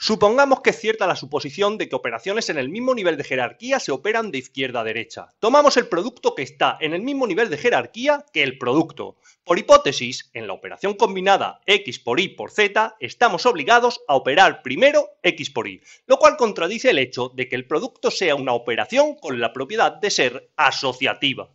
Supongamos que es cierta la suposición de que operaciones en el mismo nivel de jerarquía se operan de izquierda a derecha. Tomamos el producto que está en el mismo nivel de jerarquía que el producto. Por hipótesis, en la operación combinada x por y por z, estamos obligados a operar primero x por y, lo cual contradice el hecho de que el producto sea una operación con la propiedad de ser asociativa.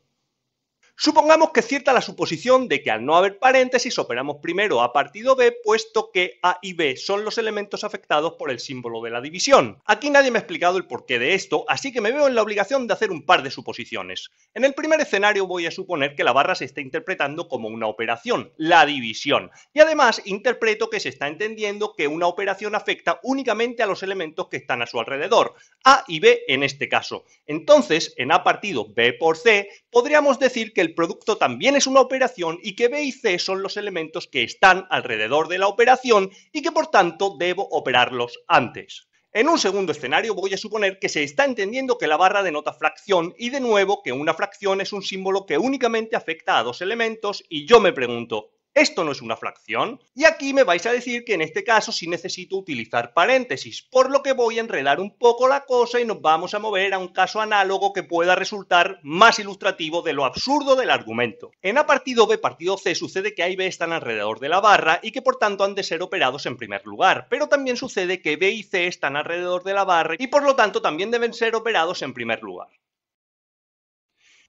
Supongamos que cierta la suposición de que al no haber paréntesis operamos primero a partido B, puesto que A y B son los elementos afectados por el símbolo de la división. Aquí nadie me ha explicado el porqué de esto, así que me veo en la obligación de hacer un par de suposiciones. En el primer escenario voy a suponer que la barra se está interpretando como una operación, la división, y además interpreto que se está entendiendo que una operación afecta únicamente a los elementos que están a su alrededor, A y B en este caso. Entonces, en A partido B por C, podríamos decir que el producto también es una operación y que B y C son los elementos que están alrededor de la operación y que por tanto debo operarlos antes. En un segundo escenario voy a suponer que se está entendiendo que la barra denota fracción y de nuevo que una fracción es un símbolo que únicamente afecta a dos elementos y yo me pregunto, esto no es una fracción. Y aquí me vais a decir que en este caso sí necesito utilizar paréntesis, por lo que voy a enredar un poco la cosa y nos vamos a mover a un caso análogo que pueda resultar más ilustrativo de lo absurdo del argumento. En A partido B, partido C sucede que A y B están alrededor de la barra y que por tanto han de ser operados en primer lugar, pero también sucede que B y C están alrededor de la barra y por lo tanto también deben ser operados en primer lugar.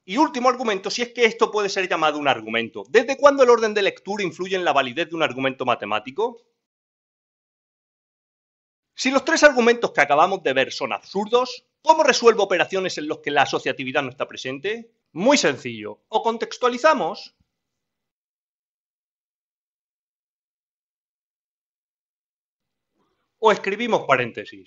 Y último argumento, si es que esto puede ser llamado un argumento. ¿Desde cuándo el orden de lectura influye en la validez de un argumento matemático? Si los tres argumentos que acabamos de ver son absurdos, ¿cómo resuelvo operaciones en las que la asociatividad no está presente? Muy sencillo, o contextualizamos o escribimos paréntesis.